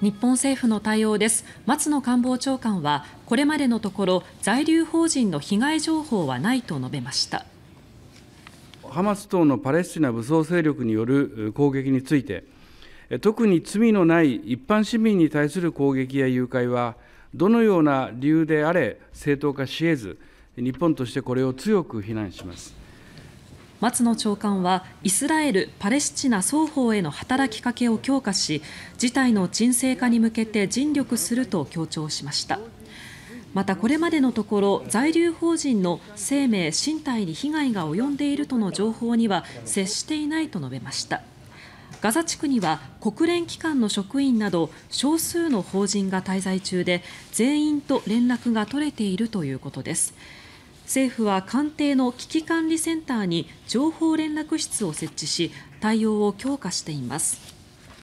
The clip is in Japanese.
日本政府の対応です松野官房長官はこれまでのところ在留邦人の被害情報はないと述べました。ハマス等のパレスチナ武装勢力による攻撃について、特に罪のない一般市民に対する攻撃や誘拐は、どのような理由であれ正当化しえず、日本としてこれを強く非難します。松野長官はイスラエル・パレスチナ双方への働きかけを強化し事態の沈静化に向けて尽力すると強調しました。また、これまでのところ在留邦人の生命・身体に被害が及んでいるとの情報には接していないと述べました。ガザ地区には国連機関の職員など少数の邦人が滞在中で全員と連絡が取れているということです。政府は官邸の危機管理センターに情報連絡室を設置し対応を強化しています。